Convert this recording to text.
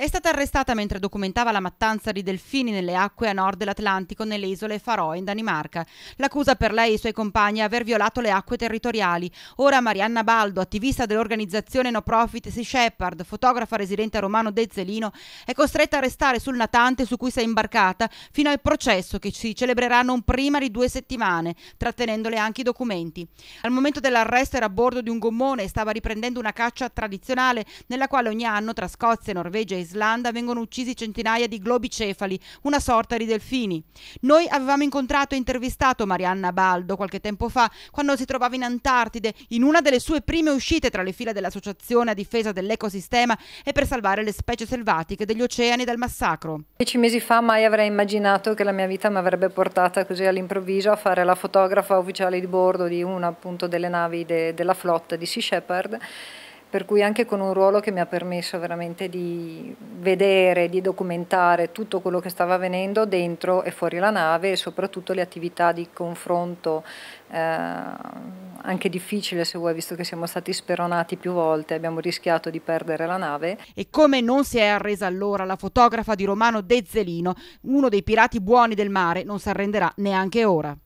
È stata arrestata mentre documentava la mattanza di delfini nelle acque a nord dell'Atlantico nelle isole Faroe in Danimarca. L'accusa per lei e i suoi compagni è aver violato le acque territoriali. Ora Marianna Baldo, attivista dell'organizzazione no profit Sea Shepherd, fotografa residente a Romano De Zelino, è costretta a restare sul natante su cui si è imbarcata fino al processo che si celebrerà non prima di due settimane, trattenendole anche i documenti. Al momento dell'arresto era a bordo di un gommone e stava riprendendo una caccia tradizionale nella quale ogni anno tra Scozia, Norvegia e Islanda vengono uccisi centinaia di globicefali, una sorta di delfini. Noi avevamo incontrato e intervistato Marianna Baldo qualche tempo fa, quando si trovava in Antartide, in una delle sue prime uscite tra le file dell'Associazione a difesa dell'ecosistema e per salvare le specie selvatiche degli oceani dal massacro. Dieci mesi fa mai avrei immaginato che la mia vita mi avrebbe portata così all'improvviso a fare la fotografa ufficiale di bordo di una appunto delle navi de della flotta di Sea Shepherd per cui anche con un ruolo che mi ha permesso veramente di vedere, di documentare tutto quello che stava avvenendo dentro e fuori la nave e soprattutto le attività di confronto, eh, anche difficile se vuoi, visto che siamo stati speronati più volte, abbiamo rischiato di perdere la nave. E come non si è arresa allora la fotografa di Romano De Zelino, uno dei pirati buoni del mare, non si arrenderà neanche ora.